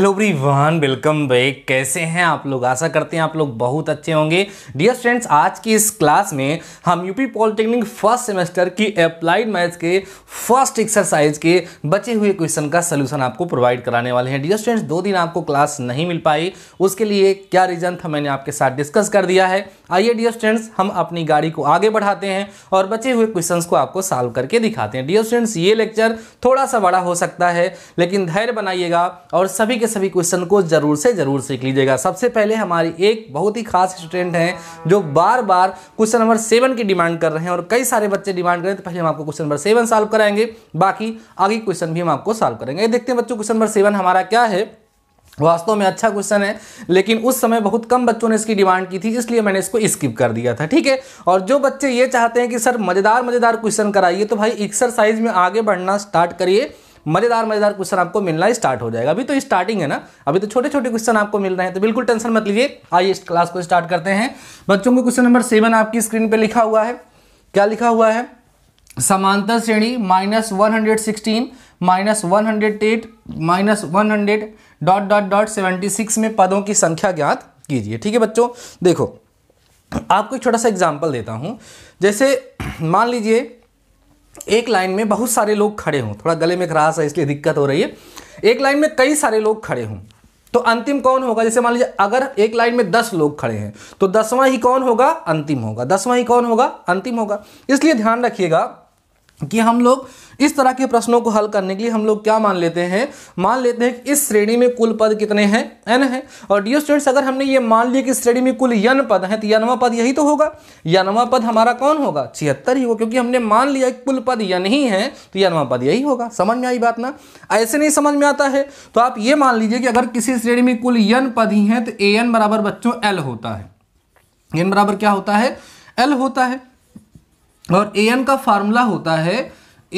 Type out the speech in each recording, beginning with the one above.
hello everyone welcome back कैसे हैं आप लोग आशा करते हैं आप लोग बहुत अच्छे होंगे डियर स्टूडेंट्स आज की इस क्लास में हम यूपी पॉलिटेक्निक फर्स्ट सेमेस्टर की अप्लाइड मैथ्स के फर्स्ट एक्सरसाइज के बचे हुए क्वेश्चन का सलूशन आपको प्रोवाइड कराने वाले हैं डियर स्टूडेंट्स दो दिन आपको क्लास नहीं मिल पाई उसके लिए क्या रीज़न था मैंने आपके साथ डिस्कस कर दिया है आइए डियर स्टूडेंट्स हम अपनी गाड़ी को आगे बढ़ाते हैं और बचे हुए क्वेश्चंस को आपको सॉल्व करके दिखाते हैं डियर स्टूडेंट्स ये लेक्चर थोड़ा सा बड़ा हो सकता है लेकिन धैर्य बनाइएगा और सभी के सभी क्वेश्चन को ज़रूर से ज़रूर सीख लीजिएगा सबसे पहले हमारी एक बहुत ही खास स्टूडेंट हैं जो बार बार क्वेश्चन नंबर सेवन की डिमांड कर रहे हैं और कई सारे बच्चे डिमांड कर हैं तो पहले हम आपको क्वेश्चन नंबर सेवन सॉल्व कराएंगे बाकी आगे क्वेश्चन भी हम आपको सॉल्व करेंगे देखते हैं बच्चों क्वेश्चन नंबर सेवन हमारा क्या है वास्तव में अच्छा क्वेश्चन है लेकिन उस समय बहुत कम बच्चों ने इसकी डिमांड की थी इसलिए मैंने इसको स्किप कर दिया था ठीक है और जो बच्चे ये चाहते हैं कि सर मज़ेदार मज़ेदार क्वेश्चन कराइए तो भाई एक्सरसाइज में आगे बढ़ना स्टार्ट करिए मज़ेदार मज़ेदार क्वेश्चन आपको मिलना स्टार्ट हो जाएगा अभी तो स्टार्टिंग है ना अभी तो छोटे छोटे क्वेश्चन आपको मिल रहे हैं तो बिल्कुल टेंशन मत लीजिए आइए इस क्लास को स्टार्ट करते हैं बच्चों को क्वेश्चन नंबर सेवन आपकी स्क्रीन पर लिखा हुआ है क्या लिखा हुआ है समांतर श्रेणी minus one hundred sixteen minus one hundred eight minus one hundred dot dot dot seventy six में पदों की संख्या ज्ञात कीजिए ठीक है बच्चों देखो आपको एक छोटा सा एग्जाम्पल देता हूँ जैसे मान लीजिए एक लाइन में बहुत सारे लोग खड़े हों थोड़ा गले में खराश है इसलिए दिक्कत हो रही है एक लाइन में कई सारे लोग खड़े हों तो अंतिम कौन होगा जैसे मान लीजिए अगर एक लाइन में दस लोग खड़े हैं तो दसवां ही कौन होगा अंतिम होगा दसवां ही कौन होगा अंतिम होगा इसलिए ध्यान रखिएगा कि हम लोग इस तरह के प्रश्नों को हल करने के लिए हम लोग क्या मान लेते हैं मान लेते हैं कि इस श्रेणी में कुल पद कितने हैं एन है और डी स्टूडेंट्स अगर हमने ये मान लिया कि श्रेणी में कुल यन पद हैं तो यनवा पद यही तो होगा यनवा पद हमारा कौन होगा छिहत्तर ही होगा क्योंकि हमने मान लिया कि कुल पद यन ही है तो यनवा पद यही होगा समझ में आई बात ना ऐसे नहीं समझ में आता है तो आप ये मान लीजिए कि अगर किसी श्रेणी में कुल यन पद ही है तो ए एन बराबर बच्चों एल होता है एन बराबर क्या होता है एल होता है और ए एन का फार्मूला होता है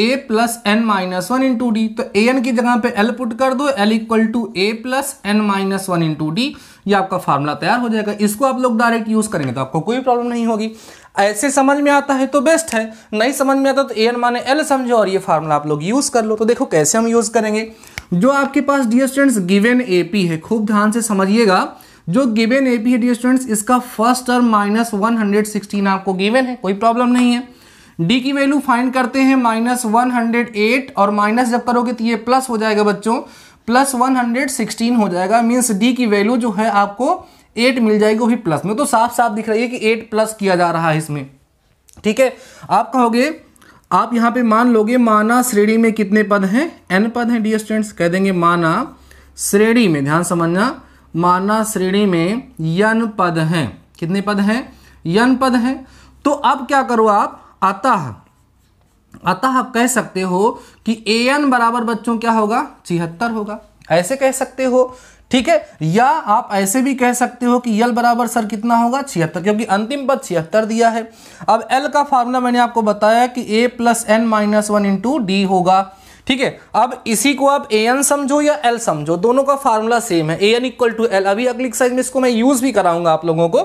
A plus N minus one into D तो ए एन की जगह पे एल पुट कर दो L equal to A plus N minus one into D ये आपका फार्मूला तैयार हो जाएगा इसको आप लोग डायरेक्ट यूज करेंगे तो आपको कोई प्रॉब्लम नहीं होगी ऐसे समझ में आता है तो बेस्ट है नहीं समझ में आता तो ए एन माने एल समझो और ये फार्मूला आप लोग यूज कर लो तो देखो कैसे हम यूज करेंगे जो आपके पास dear students given A P है खूब ध्यान से समझिएगा जो गिवेन ए पी है डी स्टूडेंट्स इसका first term minus one hundred sixteen आपको गिवेन है कोई प्रॉब्लम नहीं है डी की वैल्यू फाइंड करते हैं माइनस वन हंड्रेड एट और माइनस जब करोगे तो ये प्लस हो जाएगा बच्चों प्लस वन हंड्रेड सिक्सटीन हो जाएगा मीन्स डी की वैल्यू जो है आपको एट मिल जाएगी वही प्लस में तो साफ साफ दिख रही है कि एट प्लस किया जा रहा है इसमें ठीक है आप कहोगे आप यहाँ पे मान लोगे माना श्रेणी में कितने पद हैं एन पद हैं डी स्टूडेंट्स कह देंगे माना श्रेणी में ध्यान समझना माना श्रेणी में यन पद हैं कितने पद हैं यन पद हैं तो अब क्या करो आप अतः अतः आप कह सकते हो कि ए एन बराबर बच्चों क्या होगा छिहत्तर होगा ऐसे कह सकते हो ठीक है या आप ऐसे भी कह सकते हो कि यल बराबर सर कितना होगा छिहत्तर क्योंकि अंतिम पद छिहत्तर दिया है अब एल का फार्मूला मैंने आपको बताया कि A plus N minus one into D होगा ठीक है अब इसी को आप ए एन समझो या एल समझो दोनों का फार्मूला सेम है A N equal to L अभी अगली एक्सरसाइज में इसको मैं यूज भी कराऊंगा आप लोगों को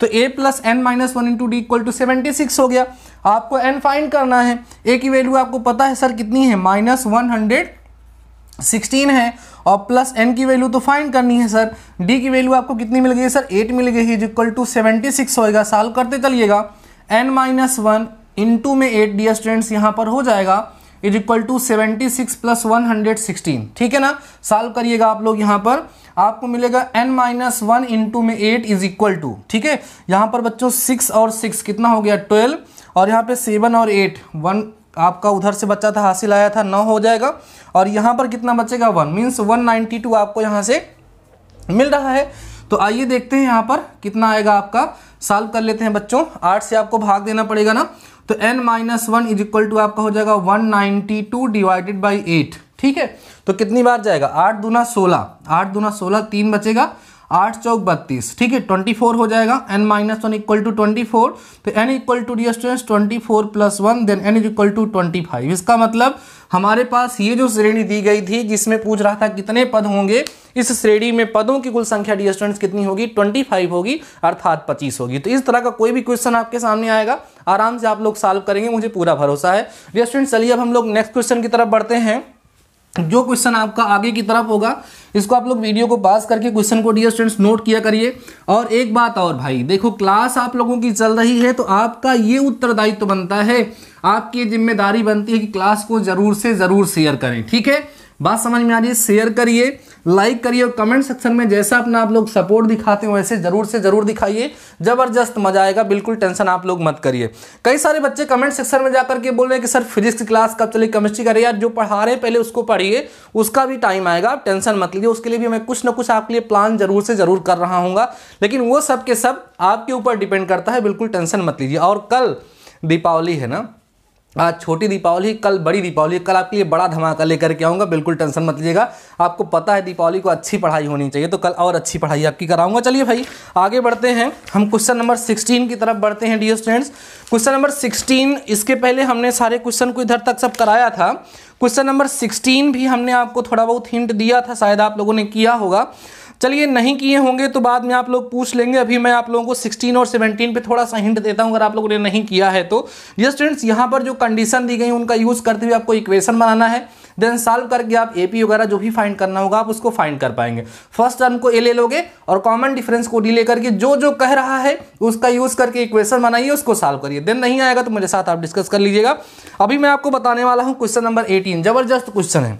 तो A plus N minus one into D equal to seventy six हो गया आपको एन फाइंड करना है ए की वैल्यू आपको पता है सर कितनी है माइनस वन हंड्रेड सिक्सटीन है और प्लस एन की वैल्यू तो फाइंड करनी है सर डी की वैल्यू आपको कितनी मिल गई है सर एट मिल गई है इक्वल टू सेवेंटी सिक्स होएगा साल करते चलिएगा एन माइनस वन इंटू में एट डी स्टूडेंट्स यहाँ पर हो जाएगा is equal to seventy six plus one hundred sixteen ठीक है ना सॉल्व करिएगा आप लोग यहाँ पर आपको मिलेगा एन माइनस वन इंटू में एट इज इक्वल टू ठीक है यहाँ पर बच्चों सिक्स और सिक्स कितना हो गया ट्वेल्व और यहाँ पे सेवन और एट वन आपका उधर से बच्चा था हासिल आया था नौ हो जाएगा और यहाँ पर कितना बचेगा one means one ninety two आपको यहाँ से मिल रहा है तो आइए देखते हैं यहाँ पर कितना आएगा आपका सॉल्व कर लेते हैं बच्चों आठ से आपको भाग देना पड़ेगा ना तो N minus one is equal to आपका हो जाएगा one ninety two divided by eight ठीक है तो कितनी बार जाएगा आठ दूना सोलह आठ दूना सोलह तीन बचेगा आठ चौक बत्तीस ठीक है ट्वेंटी फोर हो जाएगा N minus one equal to twenty four तो N equal to dear students twenty four plus one then N is equal to twenty five इसका मतलब हमारे पास ये जो श्रेणी दी गई थी जिसमें पूछ रहा था कितने पद होंगे इस श्रेणी में पदों की कुल संख्या डी स्टूडेंट्स कितनी होगी ट्वेंटी फाइव होगी अर्थात पच्चीस होगी तो इस तरह का कोई भी क्वेश्चन आपके सामने आएगा आराम से आप लोग सॉल्व करेंगे मुझे पूरा भरोसा है डी स्टूडेंट्स चलिए अब हम लोग नेक्स्ट क्वेश्चन की तरफ बढ़ते हैं जो क्वेश्चन आपका आगे की तरफ होगा इसको आप लोग वीडियो को पास करके क्वेश्चन को डियर स्टूडेंट्स नोट किया करिए और एक बात और भाई देखो क्लास आप लोगों की चल रही है तो आपका ये उत्तरदायित्व तो बनता है आपकी जिम्मेदारी बनती है कि क्लास को ज़रूर से ज़रूर शेयर करें ठीक है बात समझ में आ रही है शेयर करिए लाइक करिए और कमेंट सेक्शन में जैसा अपना आप लोग सपोर्ट दिखाते हो वैसे ज़रूर से ज़रूर दिखाइए ज़बरदस्त मजा आएगा बिल्कुल टेंशन आप लोग मत करिए कई सारे बच्चे कमेंट सेक्शन में जाकर के बोल रहे हैं कि सर फिजिक्स की क्लास कब चले केमिस्ट्री करिए यार जो पढ़ा रहे पहले उसको पढ़िए उसका भी टाइम आएगा आप टेंशन मत लीजिए उसके लिए भी मैं कुछ ना कुछ आपके लिए प्लान ज़रूर से ज़रूर कर रहा हूँ लेकिन वो सब के सब आपके ऊपर डिपेंड करता है बिल्कुल टेंशन मत लीजिए और कल दीपावली है ना आज छोटी दीपावली कल बड़ी दीपावली कल आपके लिए बड़ा धमाका लेकर के आऊँगा बिल्कुल टेंशन मत लीजिएगा आपको पता है दीपावली को अच्छी पढ़ाई होनी चाहिए तो कल और अच्छी पढ़ाई आपकी कराऊंगा चलिए भाई आगे बढ़ते हैं हम क्वेश्चन नंबर सिक्सटीन की तरफ बढ़ते हैं dear students question number sixteen इसके पहले हमने सारे क्वेश्चन को इधर तक सब कराया था क्वेश्चन नंबर सिक्सटीन भी हमने आपको थोड़ा बहुत हिंट दिया था शायद आप लोगों ने किया होगा चलिए नहीं किए होंगे तो बाद में आप लोग पूछ लेंगे अभी मैं आप लोगों को 16 और 17 पे थोड़ा सा हिंट देता हूं अगर आप लोगों ने नहीं किया है तो ये स्टूडेंट्स यहाँ पर जो कंडीशन दी गई उनका यूज़ करते हुए आपको इक्वेशन बनाना है देन सॉल्व करके आप ए पी वगैरह जो भी फाइंड करना होगा आप उसको फाइंड कर पाएंगे फर्स्ट टर्म को ए ले लोगे और कॉमन डिफरेंस को डी ले करके जो जो कह रहा है उसका यूज़ करके इक्वेशन बनाइए उसको सॉल्व करिए देन नहीं आएगा तो मेरे साथ आप डिस्कस कर लीजिएगा अभी मैं आपको बताने वाला हूँ क्वेश्चन नंबर एटीन ज़बरदस्त क्वेश्चन है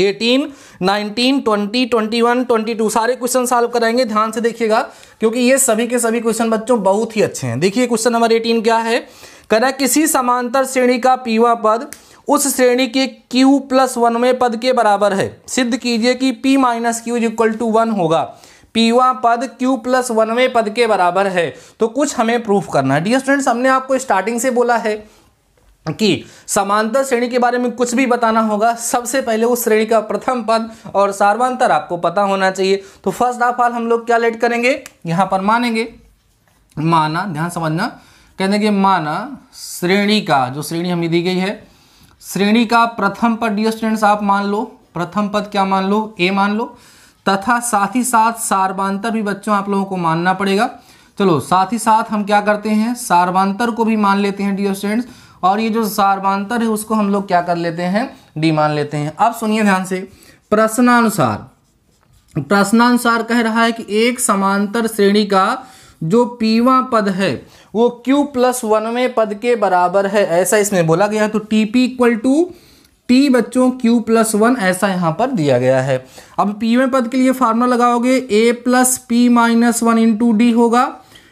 eighteen nineteen twenty twenty one twenty two सारे क्वेश्चन सॉल्व कराएंगे ध्यान से देखिएगा क्योंकि ये सभी के सभी क्वेश्चन बच्चों बहुत ही अच्छे हैं देखिए क्वेश्चन नंबर एटीन क्या है करा किसी समांतर श्रेणी का पीवा पद उस श्रेणी के q प्लस वनवे पद के बराबर है सिद्ध कीजिए कि p minus Q equal to one होगा पीवा पद q प्लस वनवे पद के बराबर है तो कुछ हमें प्रूफ करना है डियर स्टूडेंट्स हमने आपको स्टार्टिंग से बोला है कि समांतर श्रेणी के बारे में कुछ भी बताना होगा सबसे पहले उस श्रेणी का प्रथम पद और सार्वांतर आपको पता होना चाहिए तो फर्स्ट ऑफ ऑल हम लोग क्या लेट करेंगे यहां पर मानेंगे माना ध्यान समझना कहने के माना श्रेणी का जो श्रेणी हमें दी गई है श्रेणी का प्रथम पद डी स्टूडेंट्स आप मान लो प्रथम पद क्या मान लो ए मान लो तथा साथ ही साथ सार्वांतर भी बच्चों आप लोगों को मानना पड़ेगा चलो साथ ही साथ हम क्या करते हैं सार्वांतर को भी मान लेते हैं डी स्टूडेंट्स और ये जो सार्वान्तर है उसको हम लोग क्या कर लेते हैं डी मान लेते हैं अब सुनिए ध्यान से प्रश्नानुसार प्रश्नानुसार कह रहा है कि एक समांतर श्रेणी का जो पीवा पद है वो q प्लस वनवे पद के बराबर है ऐसा इसमें बोला गया है तो T P equal to T बच्चों q प्लस वन ऐसा यहाँ पर दिया गया है अब पीवे पद के लिए फार्मूला लगाओगे a plus P minus one into D होगा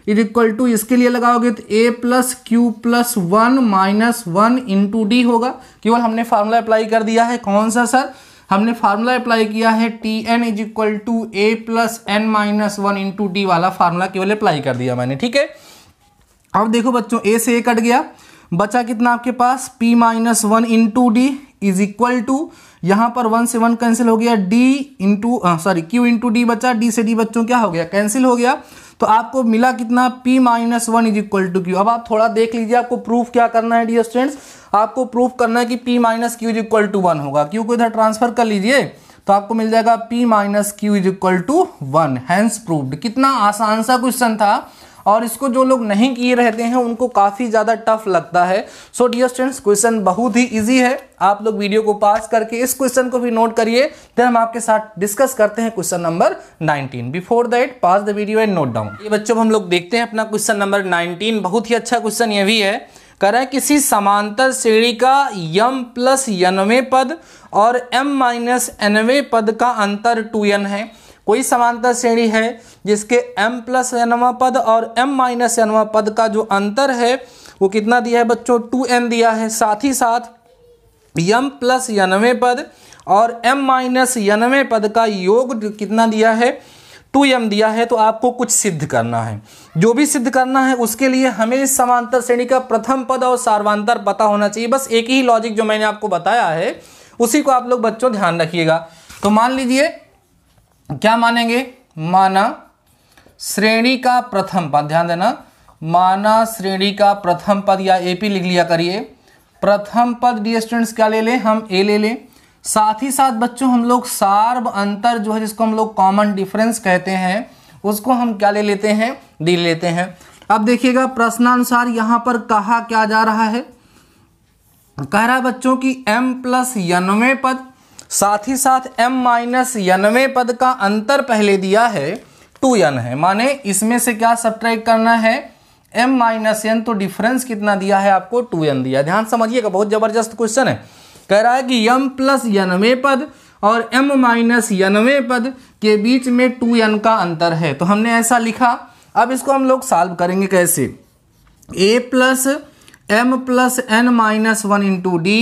इज इक्वल टू इसके लिए लगाओगे तो A plus Q plus one minus one into D होगा केवल हमने फार्मूला अप्लाई कर दिया है कौन सा सर हमने फार्मूला अप्लाई किया है T N is equal to A plus N minus one into D वाला फार्मूला केवल अप्लाई कर दिया मैंने ठीक है अब देखो बच्चों ए से ए कट गया बचा कितना आपके पास p minus one into D is equal to यहाँ पर वन से वन कैंसिल हो गया d into sorry q into D बचा d से d बच्चों क्या हो गया कैंसिल हो गया तो आपको मिला कितना p minus one is equal to Q अब आप थोड़ा देख लीजिए आपको प्रूफ क्या करना है डियर स्टूडेंट्स आपको प्रूफ करना है कि p minus Q is equal to one होगा क्यू को इधर ट्रांसफर कर लीजिए तो आपको मिल जाएगा p minus Q is equal to one hence proof कितना आसान सा क्वेश्चन था और इसको जो लोग नहीं किए रहते हैं उनको काफ़ी ज़्यादा टफ लगता है सो डियर स्टूडेंट्स क्वेश्चन बहुत ही ईजी है आप लोग वीडियो को पास करके इस क्वेश्चन को भी नोट करिए फिर हम आपके साथ डिस्कस करते हैं question number 19 before that pause the video and note down ये बच्चों हम लोग देखते हैं अपना क्वेश्चन नंबर 19 बहुत ही अच्छा क्वेश्चन ये भी है कह रहा है किसी समांतर श्रेणी का यम प्लस यनवे पद और एम माइनस एनवे पद का अंतर टू एन है कोई समांतर श्रेणी है जिसके m प्लस एनवा पद और m माइनस एनवा पद का जो अंतर है वो कितना दिया है बच्चों टू एन दिया है साथ ही साथ यम प्लस यनवे पद और एम माइनस यनवे पद का योग कितना दिया है टू एम दिया है तो आपको कुछ सिद्ध करना है जो भी सिद्ध करना है उसके लिए हमें इस समांतर श्रेणी का प्रथम पद और सार्वांतर पता होना चाहिए बस एक ही लॉजिक जो मैंने आपको बताया है उसी को आप लोग बच्चों ध्यान रखिएगा तो मान लीजिए क्या मानेंगे माना श्रेणी का प्रथम पद ध्यान देना माना श्रेणी का प्रथम पद या एपी लिख लिया करिए प्रथम पद डी स्टूडेंट्स क्या ले लें हम ए ले लें साथ ही साथ बच्चों हम लोग सार्व अंतर जो है जिसको हम लोग कॉमन डिफरेंस कहते हैं उसको हम क्या ले लेते हैं डी लेते हैं अब देखिएगा प्रश्नानुसार यहां पर कहा क्या जा रहा है कह रहा है बच्चों की एम प्लस यनवे पद साथ ही साथ m माइनस यनवे पद का अंतर पहले दिया है टू एन है माने इसमें से क्या सब्ट्रैक्ट करना है m माइनस एन तो डिफरेंस कितना दिया है आपको टू एन दिया ध्यान समझिएगा बहुत ज़बरदस्त क्वेश्चन है कह रहा है कि m प्लस यनवे पद और m माइनस यनवे पद के बीच में टू एन का अंतर है तो हमने ऐसा लिखा अब इसको हम लोग सॉल्व करेंगे कैसे A plus M plus N minus one into D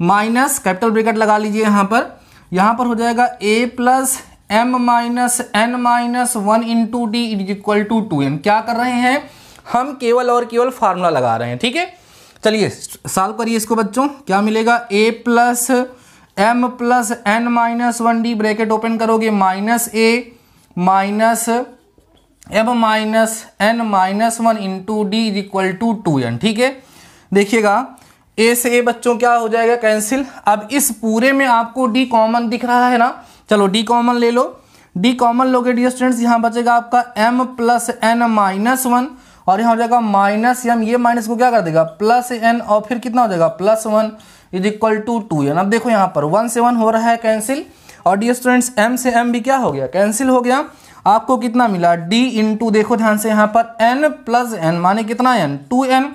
minus capital bracket लगा लीजिए यहां पर यहां पर हो जाएगा A plus M minus N minus one into D is equal to two M क्या कर रहे हैं हम केवल और केवल फार्मूला लगा रहे हैं ठीक है चलिए सॉल्व करिए इसको बच्चों क्या मिलेगा A plus M plus N minus one D bracket open करोगे minus A minus M minus N minus one into D is equal to two N ठीक है देखिएगा ए से ए बच्चों क्या हो जाएगा कैंसिल अब इस पूरे में आपको डी कॉमन दिख रहा है ना चलो डी कॉमन ले लो डी कॉमन लोगे डी स्टूडेंट्स यहाँ बचेगा आपका M plus N minus one और यहाँ हो जाएगा माइनस एम ये माइनस को क्या कर देगा प्लस एन और फिर कितना हो जाएगा plus one is equal to two N अब देखो यहाँ पर वन से वन हो रहा है कैंसिल और डी स्टूडेंट्स एम से एम भी क्या हो गया कैंसिल हो गया आपको कितना मिला डी टू देखो ध्यान से यहाँ पर एन प्लस एन माने कितना N two N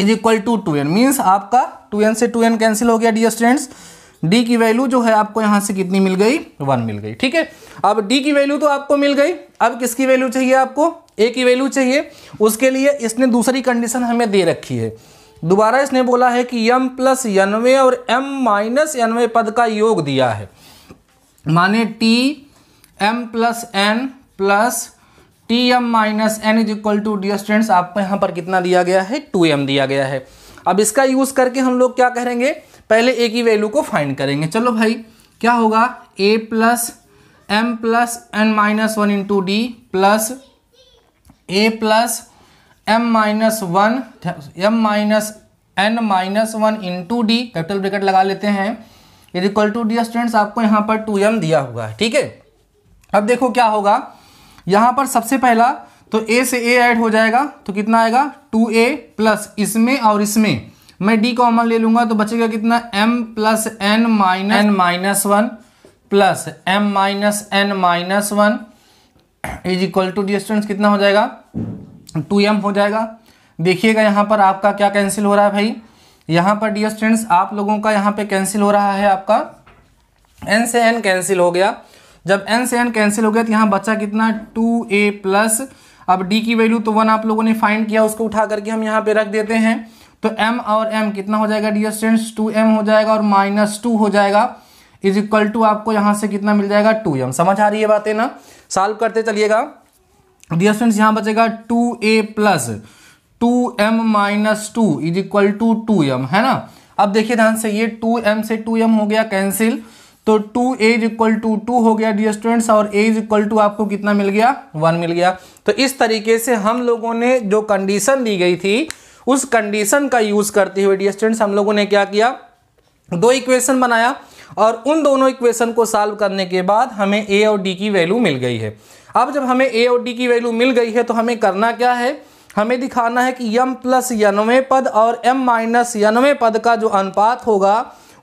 is equal to two N means आपका टू एन से टू एन कैंसिल हो गया डी स्टूडेंट्स डी की वैल्यू जो है आपको यहाँ से कितनी मिल गई वन मिल गई ठीक है अब डी की वैल्यू तो आपको मिल गई अब किसकी वैल्यू चाहिए आपको ए की वैल्यू चाहिए उसके लिए इसने दूसरी कंडीशन हमें दे रखी है दोबारा इसने बोला है कि यम प्लस यनवे और एम माइनस एनवे पद का योग दिया है माने T M plus N plus T M minus N is equal to dear students आपको यहाँ पर कितना दिया गया है टू एम दिया गया है अब इसका यूज़ करके हम लोग क्या करेंगे पहले ए की वैल्यू को फाइंड करेंगे चलो भाई क्या होगा A plus M plus N minus one into D plus A plus M minus one M minus N minus one into D capital bracket लगा लेते हैं is equal to dear students आपको यहाँ पर टू एम दिया हुआ है ठीक है अब देखो क्या होगा यहाँ पर सबसे पहला तो ए से ए ऐड हो जाएगा तो कितना आएगा टू ए प्लस इसमें और इसमें मैं डी कॉमन ले लूंगा तो बचेगा कितना M plus N minus N minus one plus M minus N minus one is equal to distance कितना हो जाएगा टू एम हो जाएगा देखिएगा यहाँ पर आपका क्या कैंसिल हो रहा है भाई यहां पर डियर स्टूडेंट्स आप लोगों का यहाँ पे कैंसिल हो रहा है आपका एन से एन कैंसिल हो गया जब एन से एन कैंसिल हो गया तो यहाँ बचा कितना टू ए प्लस अब डी की वैल्यू तो वन आप लोगों ने फाइंड किया उसको उठा करके हम यहाँ पे रख देते हैं तो एम और एम कितना हो जाएगा डी एस टू एम हो जाएगा और माइनस टू हो जाएगा इज इक्वल टू आपको यहाँ से कितना मिल जाएगा टू एम समझ आ रही है बातें ना सॉल्व करते चलिएगा डी स्टूडेंट्स यहाँ बचेगा two A plus two M minus two is equal to two M है ना अब देखिए ध्यान से ये टू एम से टू एम हो गया कैंसिल तो two A is equal to two हो गया डी स्टूडेंट्स और एज इक्वल टू आपको कितना मिल गया वन मिल गया तो इस तरीके से हम लोगों ने जो कंडीशन दी गई थी उस कंडीशन का यूज़ करते हुए डी स्टूडेंट्स हम लोगों ने क्या किया दो इक्वेशन बनाया और उन दोनों इक्वेशन को सॉल्व करने के बाद हमें ए और डी की वैल्यू मिल गई है अब जब हमें ए और डी की वैल्यू मिल गई है तो हमें करना क्या है हमें दिखाना है कि यम प्लस यनवे पद और एम माइनस यनवे पद का जो अनुपात होगा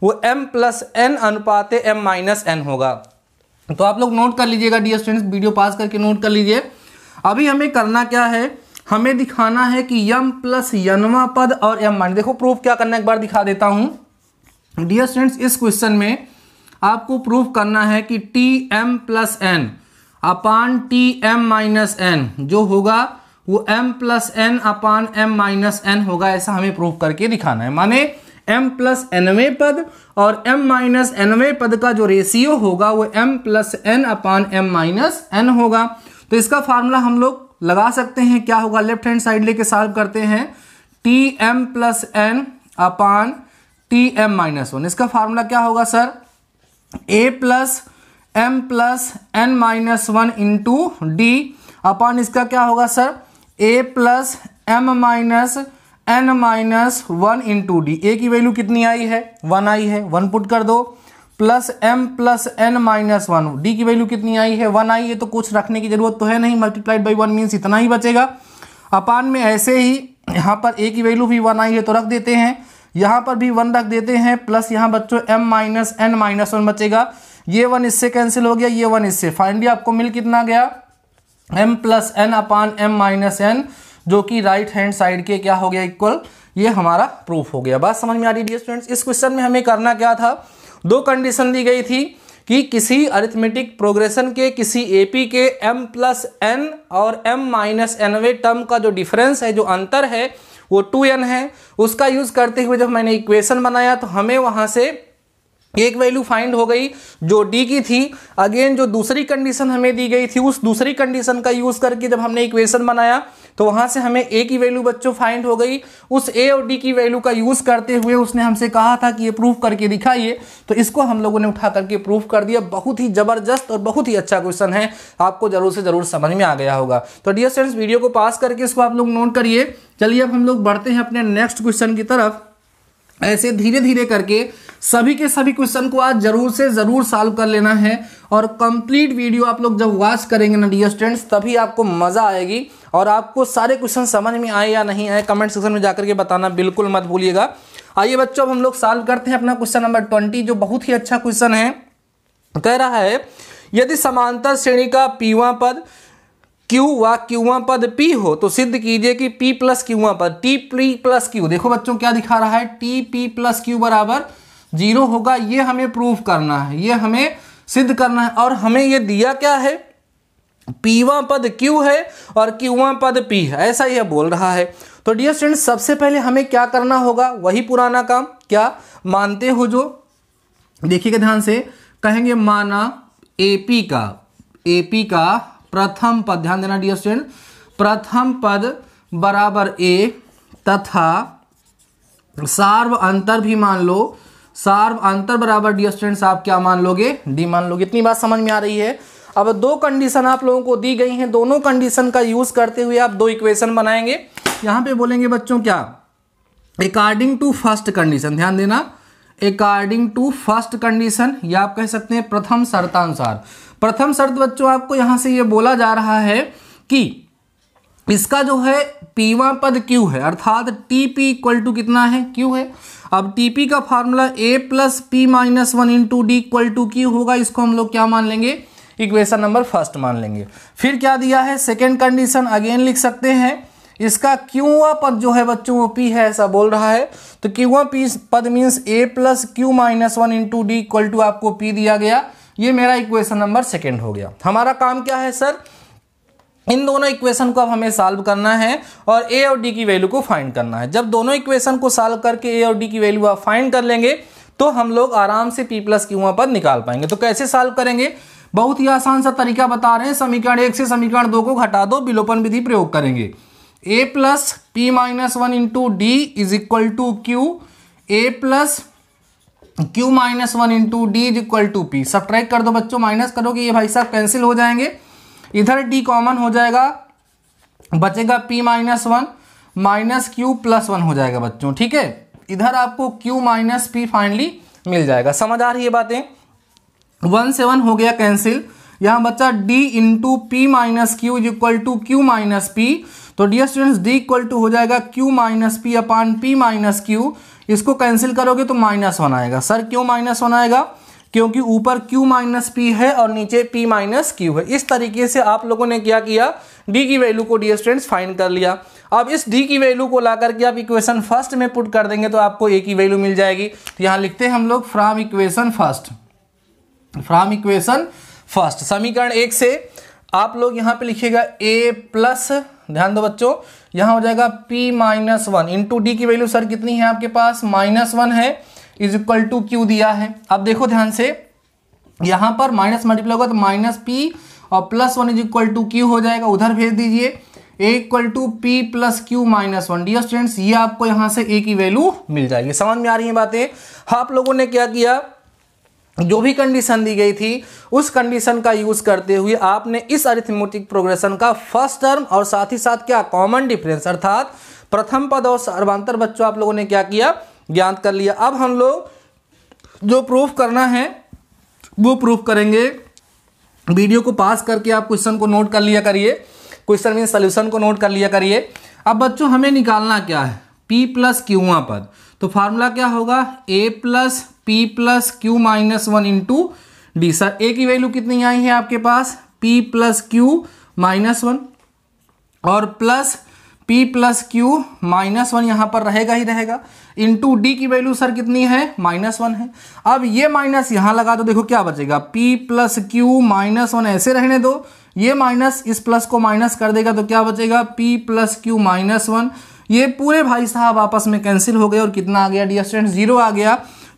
वो एम प्लस एन अनुपात एम माइनस एन होगा तो आप लोग नोट कर लीजिएगा डी स्टूडेंट्स वीडियो पास करके नोट कर लीजिए अभी हमें करना क्या है हमें दिखाना है कि यम प्लस यनवा पद और यम माइनस देखो प्रूफ क्या करना है एक बार दिखा देता हूं डियर स्टूडेंट्स इस क्वेश्चन में आपको प्रूफ करना है कि T M plus N upon T M minus N जो होगा वो M plus N upon M minus N होगा ऐसा हमें प्रूफ करके दिखाना है माने एम प्लस एनवे पद और एम माइनस एनवे पद का जो रेशियो होगा वो M plus N upon M minus N होगा तो इसका फार्मूला हम लोग लगा सकते हैं क्या होगा लेफ्ट हैंड साइड लेके सॉल्व करते हैं T M plus N upon T M minus one इसका फार्मूला क्या होगा sir A plus M plus N minus one into D upon इसका क्या होगा sir A plus M minus N minus one into D A की value कितनी आई है वन आई है वन पुट कर दो plus M plus N minus one D की वैल्यू कितनी आई है वन आई है तो कुछ रखने की जरूरत तो है नहीं मल्टीप्लाइड बाई वन मीन्स इतना ही बचेगा अपान में ऐसे ही यहाँ पर ए की वैल्यू भी वन आई है तो रख देते हैं यहाँ पर भी वन रख देते हैं प्लस यहाँ बच्चों M minus N minus one बचेगा ये वन इससे कैंसिल हो गया ये वन इससे फाइनली आपको मिल कितना गया M plus N upon M minus N जो कि राइट हैंड साइड के क्या हो गया इक्वल ये हमारा प्रूफ हो गया बात समझ में आ रही है स्टूडेंट्स इस क्वेश्चन में हमें करना क्या था दो कंडीशन दी गई थी कि किसी अरिथमेटिक प्रोग्रेशन के किसी एपी के एम प्लस एन और एम माइनस एनवे टर्म का जो डिफरेंस है जो अंतर है वो टू एन है उसका यूज़ करते हुए जब मैंने इक्वेशन बनाया तो हमें वहाँ से एक वैल्यू फाइंड हो गई जो डी की थी अगेन जो दूसरी कंडीशन हमें दी गई थी उस दूसरी कंडीशन का यूज़ करके जब हमने इक्वेशन बनाया तो वहाँ से हमें ए की वैल्यू बच्चों फाइंड हो गई उस ए और डी की वैल्यू का यूज़ करते हुए उसने हमसे कहा था कि ये प्रूफ करके दिखाइए तो इसको हम लोगों ने उठा करके प्रूफ कर दिया बहुत ही ज़बरदस्त और बहुत ही अच्छा क्वेश्चन है आपको ज़रूर से ज़रूर समझ में आ गया होगा तो डियर फ्रेंड्स वीडियो को पास करके इसको आप लोग नोट करिए चलिए अब हम लोग बढ़ते हैं अपने नेक्स्ट क्वेश्चन की तरफ ऐसे धीरे धीरे करके सभी के सभी क्वेश्चन को आज जरूर से जरूर सॉल्व कर लेना है और कंप्लीट वीडियो आप लोग जब वॉच करेंगे ना डियर स्टूडेंट्स तभी आपको मज़ा आएगी और आपको सारे क्वेश्चन समझ में आए या नहीं आए कमेंट सेक्शन में जाकर के बताना बिल्कुल मत भूलिएगा आइए बच्चों अब हम लोग सॉल्व करते हैं अपना क्वेश्चन नंबर ट्वेंटी जो बहुत ही अच्छा क्वेश्चन है कह रहा है यदि समांतर श्रेणी का पीवा पद क्यू व क्यूवा पद पी हो तो सिद्ध कीजिए कि पी प्लस क्यूआ पद टी पी प्लस क्यू देखो बच्चों क्या दिखा रहा है टी पी प्लस क्यू बराबर जीरो होगा ये हमें प्रूफ करना है ये हमें सिद्ध करना है और हमें ये दिया क्या है पीवा पद क्यू है और क्यूआ पद पी है ऐसा यह बोल रहा है तो डियर स्टूडेंट सबसे पहले हमें क्या करना होगा वही पुराना काम क्या मानते हो जो देखिएगा ध्यान से कहेंगे माना एपी का एपी का प्रथम पद ध्यान देना डियर स्टूडेंट प्रथम पद बराबर ए तथा सार्व अंतर भी मान लो सार्व अंतर बराबर डी स्टूडेंट्स आप क्या मान लोगे डी मान लोगे इतनी बात समझ में आ रही है अब दो कंडीशन आप लोगों को दी गई हैं दोनों कंडीशन का यूज करते हुए आप दो इक्वेशन बनाएंगे यहां पे बोलेंगे बच्चों क्या अकॉर्डिंग टू फर्स्ट कंडीशन ध्यान देना अकॉर्डिंग टू फर्स्ट कंडीशन या आप कह सकते हैं प्रथम शर्तानुसार प्रथम शर्त बच्चों आपको यहां से ये बोला जा रहा है कि इसका जो है पीवा पद क्यू है अर्थात टी पी इक्वल टू कितना है क्यू है अब टी पी का formula A plus P minus one into D equal to Q होगा इसको हम लोग क्या मान लेंगे इक्वेशन नंबर फर्स्ट मान लेंगे फिर क्या दिया है सेकेंड कंडीशन अगेन लिख सकते हैं इसका क्यूवा पद जो है बच्चों वो पी है ऐसा बोल रहा है तो क्यूआ पी पद means A plus Q minus one into D equal to आपको पी दिया गया ये मेरा इक्वेशन नंबर सेकेंड हो गया हमारा काम क्या है सर इन दोनों इक्वेशन को अब हमें सॉल्व करना है और ए और डी की वैल्यू को फाइंड करना है जब दोनों इक्वेशन को सॉल्व करके ए और डी की वैल्यू आप फाइंड कर लेंगे तो हम लोग आराम से पी प्लस की वहां पर निकाल पाएंगे तो कैसे सॉल्व करेंगे बहुत ही आसान सा तरीका बता रहे हैं समीकरण एक से समीकरण दो को घटा दो विलोपन विधि प्रयोग करेंगे A plus P minus one into D is equal to Q A plus Q minus one into D is equal to P subtract कर दो बच्चों माइनस करोगे ये भाई साहब कैंसिल हो जाएंगे इधर D कॉमन हो जाएगा बचेगा P minus one minus Q plus one हो जाएगा बच्चों ठीक है इधर आपको Q माइनस पी फाइनली मिल जाएगा समझ आ रही है बातें वन सेवन हो गया कैंसिल यहां बच्चा D into P minus Q is equal to Q minus P तो dear students D equal to हो जाएगा Q minus P upon P minus Q इसको कैंसिल करोगे तो माइनस वन आएगा सर क्यों माइनस वन आएगा क्योंकि ऊपर Q माइनस पी है और नीचे P माइनस क्यू है इस तरीके से आप लोगों ने क्या किया D की वैल्यू को डी स्टूडेंट्स फाइंड कर लिया अब इस D की वैल्यू को ला करके आप इक्वेशन फर्स्ट में पुट कर देंगे तो आपको A की वैल्यू मिल जाएगी तो यहाँ लिखते हैं हम लोग from equation first from equation first समीकरण एक से आप लोग यहाँ पे लिखिएगा ए प्लस ध्यान दो बच्चों यहाँ हो जाएगा p minus one into D की वैल्यू सर कितनी है आपके पास माइनस वन है इज इक्वल टू क्यू दिया है अब देखो ध्यान से यहाँ पर माइनस मल्टीप्लाई होगा तो माइनस पी और plus one is equal to Q हो जाएगा उधर भेज दीजिए A equal to P plus Q minus one dear students ये आपको यहाँ से ए की वैल्यू मिल जाएगी समझ में आ रही है बातें आप लोगों ने क्या किया जो भी कंडीशन दी गई थी उस कंडीशन का यूज़ करते हुए आपने इस अरिथमेटिक प्रोग्रेशन का फर्स्ट टर्म और साथ ही साथ क्या कॉमन डिफरेंस अर्थात प्रथम पद और सर्वांतर बच्चों आप लोगों ने क्या किया ज्ञात कर लिया अब हम लोग जो प्रूफ करना है वो प्रूफ करेंगे वीडियो को पास करके आप क्वेश्चन को नोट कर लिया करिए क्वेश्चन मीन सोल्यूशन को नोट कर लिया करिए अब बच्चों हमें निकालना क्या है पी प्लस क्यूवा पद तो फार्मूला क्या होगा A plus P plus Q minus one into D sir A की वैल्यू कितनी आई है आपके पास P plus Q minus one और plus P plus Q minus one यहां पर रहेगा ही रहेगा इंटू डी की वैल्यू सर कितनी है माइनस वन है अब ये माइनस यहां लगा दो देखो क्या बचेगा P plus Q minus one ऐसे रहने दो ये माइनस इस प्लस को माइनस कर देगा तो क्या बचेगा P plus Q minus one ये पूरे भाई साहब आपस में कैंसिल हो गए और कितना आ गया डी स्टूडेंट जीरो आ गया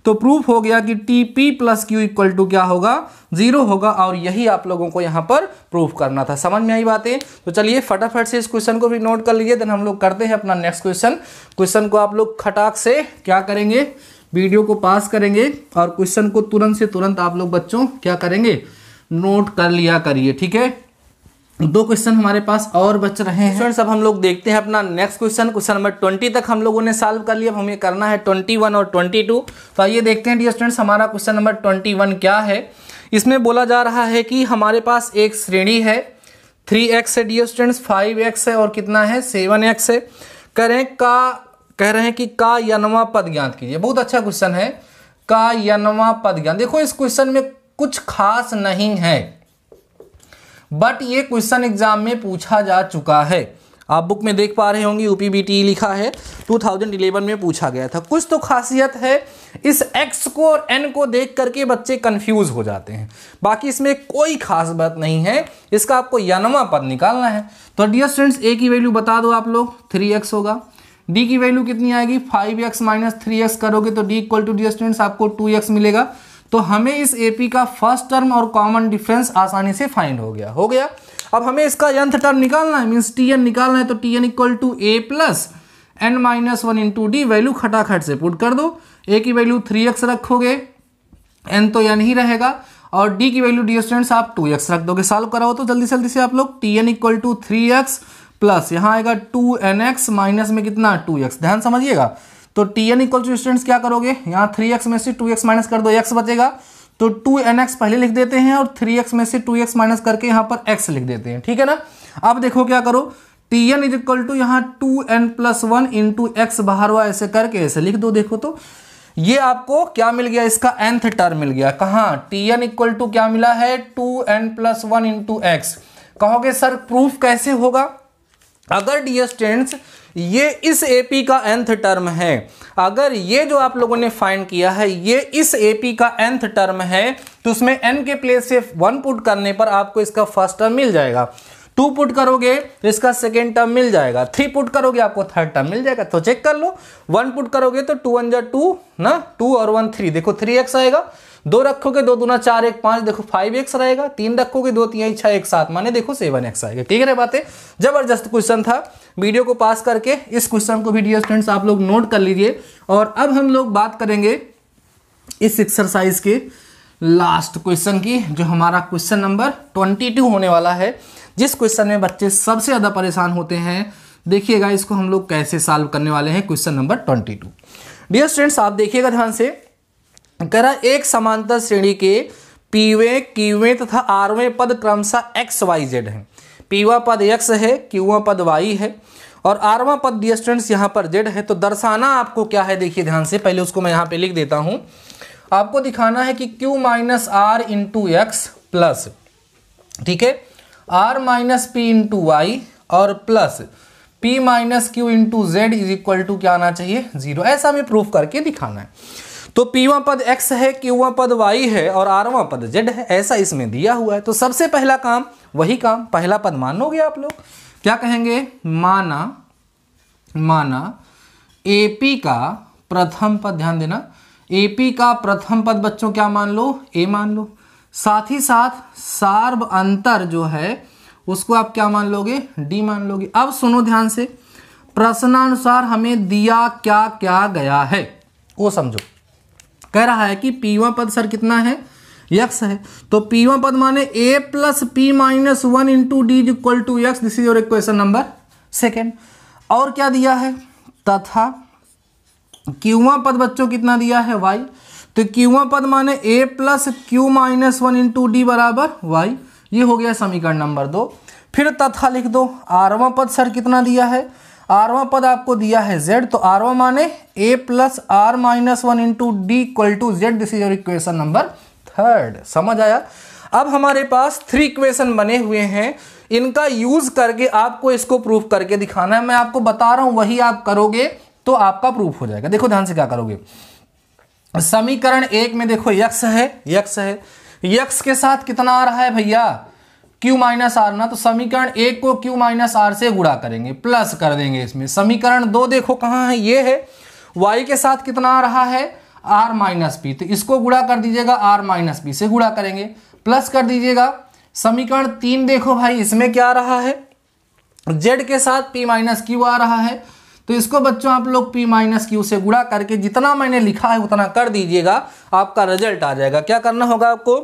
तो प्रूफ हो गया कि T P plus Q equal to क्या होगा जीरो होगा और यही आप लोगों को यहाँ पर प्रूफ करना था समझ में आई बातें तो चलिए फटाफट से इस क्वेश्चन को भी नोट कर लीजिए देन हम लोग करते हैं अपना नेक्स्ट क्वेश्चन क्वेश्चन को आप लोग खटाक से क्या करेंगे वीडियो को पास करेंगे और क्वेश्चन को तुरंत से तुरंत आप लोग बच्चों क्या करेंगे नोट कर लिया करिए ठीक है दो क्वेश्चन हमारे पास और बच रहे हैं फ्रेंड्स अब हम लोग देखते हैं अपना next question question number twenty तक हम लोगों ने सॉल्व कर लिया अब हमें करना है ट्वेंटी वन और ट्वेंटी टू तो आइए देखते हैं डियर स्टूडेंट्स हमारा क्वेश्चन नंबर ट्वेंटी वन क्या है इसमें बोला जा रहा है कि हमारे पास एक श्रेणी है थ्री एक्स है डियर स्टूडेंट्स फाइव एक्स है और कितना है सेवन एक्स है करें का कह रहे हैं कि का यनवा पद ज्ञात कीजिए बहुत अच्छा क्वेश्चन है का यनवा पद ज्ञान देखो इस क्वेश्चन में कुछ खास नहीं है बट ये क्वेश्चन एग्जाम में पूछा जा चुका है आप बुक में देख पा रहे होंगे यू e लिखा है 2011 में पूछा गया था कुछ तो खासियत है इस एक्स को और एन को देख करके बच्चे कंफ्यूज हो जाते हैं बाकी इसमें कोई खास बात नहीं है इसका आपको यनवा पद निकालना है तो डियर स्टूडेंट्स ए की वैल्यू बता दो आप लोग थ्री एक्स होगा डी की वैल्यू कितनी आएगी five x minus three x करोगे तो d equal to dear students आपको टू एक्स मिलेगा तो हमें इस एपी का फर्स्ट टर्म और कॉमन डिफरेंस आसानी से फाइंड हो गया हो गया अब हमें इसका यंथ टर्म निकालना है मीन्स टी एन निकालना है तो t n equal to A plus N minus one into d value खटाखट से पुट कर दो ए की वैल्यू थ्री एक्स रखोगे एन तो एन ही रहेगा और डी की वैल्यू डी स्टूडेंट्स आप टू एक्स रख दोगे सॉल्व कराओ तो जल्दी जल्दी से आप लोग t n equal to three x plus यहाँ आएगा टू एन एक्स माइनस में कितना टू एक्स ध्यान समझिएगा तो t n equal to students क्या करोगे यहाँ थ्री एक्स में से टू एक्स माइनस कर दो एक्स बचेगा तो टू एन एक्स पहले लिख देते हैं और थ्री एक्स में से टू एक्स माइनस करके यहाँ पर एक्स लिख देते हैं ठीक है ना अब देखो क्या करो t N is equal to यहाँ two n plus one into x बाहर हुआ ऐसे करके ऐसे लिख दो देखो तो ये आपको क्या मिल गया इसका एंथ टर्म मिल गया कहा टी एन इक्वल टू क्या मिला है two n plus one into x कहोगे सर प्रूफ कैसे होगा अगर डी स्टूडेंट्स ये इस एपी का एंथ टर्म है अगर ये जो आप लोगों ने फाइंड किया है ये इस एपी का एंथ टर्म है तो उसमें एन के प्लेस से वन पुट करने पर आपको इसका फर्स्ट टर्म मिल जाएगा टू पुट करोगे तो इसका सेकेंड टर्म मिल जाएगा थ्री पुट करोगे आपको थर्ड टर्म मिल जाएगा तो चेक कर लो वन पुट करोगे तो टू वन जा टू ना टू और वन थ्री देखो थ्री एक्स आएगा दो रखोगे दो दूना चार एक पांच देखो फाइव एक्स रहेगा तीन रखोगे दो तीन छह एक सात माने देखो सेवन एक्स आएगा ठीक है बातें जबरदस्त क्वेश्चन था वीडियो को पास करके इस क्वेश्चन को भी डियर स्टूडेंट्स आप लोग नोट कर लीजिए और अब हम लोग बात करेंगे इस एक्सरसाइज के लास्ट क्वेश्चन की जो हमारा क्वेश्चन नंबर ट्वेंटी टू होने वाला है जिस क्वेश्चन में बच्चे सबसे ज़्यादा परेशान होते हैं देखिएगा इसको हम लोग कैसे सॉल्व करने वाले हैं question number twenty two dear students आप देखिएगा ध्यान से करा एक समांतर श्रेणी के पीवें कीवें तथा आरवें पद क्रमशः एक्स वाई जेड हैं पीवा पद एक्स है क्यूवा पद वाई है और आरवा पद डी स्टूडेंट्स यहाँ पर जेड है तो दर्शाना आपको क्या है देखिए ध्यान से पहले उसको मैं यहाँ पे लिख देता हूँ आपको दिखाना है कि q minus r into x plus ठीक है r minus p into y और plus P minus q into z is equal to क्या आना चाहिए जीरो ऐसा हमें प्रूफ करके दिखाना है तो पीवा पद एक्स है क्यूवा पद वाई है और आरवा पद जेड है ऐसा इसमें दिया हुआ है तो सबसे पहला काम वही काम पहला पद मानोगे आप लोग क्या कहेंगे माना माना एपी का प्रथम पद ध्यान देना एपी का प्रथम पद बच्चों क्या मान लो ए मान लो साथ ही साथ सार्व अंतर जो है उसको आप क्या मान लोगे डी मान लोगे अब सुनो ध्यान से प्रश्नानुसार हमें दिया क्या क्या गया है वो समझो कह रहा है कि पीवा पद सर कितना है यक्स है तो पी वन पद माने a plus P minus one into D is equal to x this is your equation number second और क्या दिया है तथा क्यूवा पद बच्चों कितना दिया है वाई तो क्यूवा पद माने a plus Q minus one into d बराबर वाई ये हो गया समीकरण नंबर दो फिर तथा लिख दो आरवा पद सर कितना दिया है आरवा पद आपको दिया है जेड तो आरवा माने a plus r minus one into D equal to z this is your equation number third समझ आया अब हमारे पास थ्री इक्वेशन बने हुए हैं इनका यूज करके आपको इसको प्रूफ करके दिखाना है मैं आपको बता रहा हूं वही आप करोगे तो आपका प्रूफ हो जाएगा देखो ध्यान से क्या करोगे समीकरण एक में देखो यक्स है यक्स है यक्स के साथ कितना आ रहा है भैया क्यू माइनस आर ना तो समीकरण एक को क्यू माइनस आर से गुड़ा करेंगे प्लस कर देंगे इसमें समीकरण दो देखो कहां है ये है वाई के साथ कितना आ रहा है आर माइनस पी तो इसको गुड़ा कर दीजिएगा आर माइनस बी से गुड़ा करेंगे प्लस कर दीजिएगा समीकरण तीन देखो भाई इसमें क्या आ रहा है जेड के साथ पी माइनस क्यू आ रहा है तो इसको बच्चों आप लोग पी माइनस क्यू से गुड़ा करके जितना मैंने लिखा है उतना कर दीजिएगा आपका रिजल्ट आ जाएगा क्या करना होगा आपको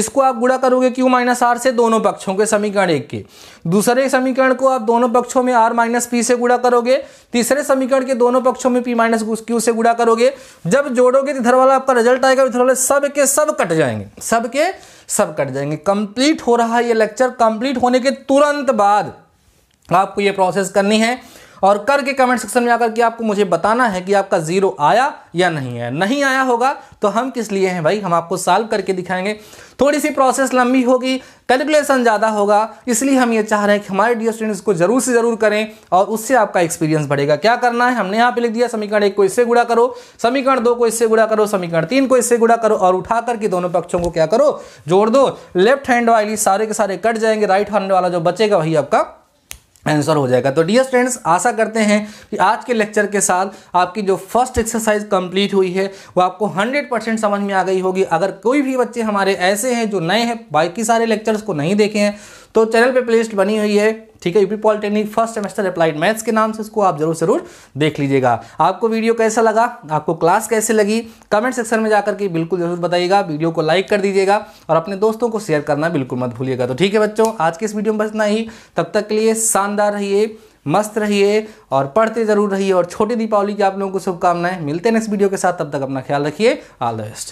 इसको आप गुड़ा करोगे क्यू माइनस आर से दोनों पक्षों के समीकरण एक के दूसरे समीकरण को आप दोनों पक्षों में आर माइनस पी से गुड़ा करोगे तीसरे समीकरण के दोनों पक्षों में पी माइनस क्यू से गुड़ा करोगे जब जोड़ोगे तो इधर वाला आपका रिजल्ट आएगा इधर वाले सब के सब कट जाएंगे सब के सब कट जाएंगे कंप्लीट हो रहा है ये लेक्चर कंप्लीट होने के तुरंत बाद आपको ये प्रोसेस करनी है और करके कमेंट सेक्शन में आकर के आपको मुझे बताना है कि आपका ज़ीरो आया या नहीं है नहीं आया होगा तो हम किस लिए हैं भाई हम आपको सॉल्व करके दिखाएंगे थोड़ी सी प्रोसेस लंबी होगी कैलकुलेशन ज़्यादा होगा इसलिए हम ये चाह रहे हैं कि हमारे डी स्टूडेंट्स को ज़रूर से ज़रूर करें और उससे आपका एक्सपीरियंस बढ़ेगा क्या करना है हमने यहाँ पे लिख दिया समीकरण एक को इससे गुड़ा करो समीकरण दो को इससे गुड़ा करो समीकरण तीन को इससे गुड़ा करो और उठा करके दोनों पक्षों को क्या करो जोड़ दो लेफ्ट हैंड वाली सारे के सारे कट जाएंगे राइट हैंड वाला जो बचेगा वही आपका आंसर हो जाएगा तो डियर स्टूडेंट्स आशा करते हैं कि आज के लेक्चर के साथ आपकी जो फर्स्ट एक्सरसाइज कंप्लीट हुई है वो आपको 100 परसेंट समझ में आ गई होगी अगर कोई भी बच्चे हमारे ऐसे हैं जो नए हैं बाकी सारे लेक्चर्स को नहीं देखे हैं तो चैनल पे प्लेलिस्ट बनी हुई है ठीक है UP polytechnic first semester applied maths के नाम से इसको आप जरूर जरूर देख लीजिएगा आपको वीडियो कैसा लगा आपको क्लास कैसे लगी कमेंट सेक्शन में जाकर के बिल्कुल जरूर बताइएगा वीडियो को लाइक कर दीजिएगा और अपने दोस्तों को शेयर करना बिल्कुल मत भूलिएगा तो ठीक है बच्चों आज के इस वीडियो में बस इतना ही तब तक के लिए शानदार रहिए मस्त रहिए और पढ़ते ज़रूर रहिए और छोटी दीपावली की आप लोगों को शुभकामनाएं मिलते हैं नेक्स्ट वीडियो के साथ तब तक अपना ख्याल रखिए ऑल द बेस्ट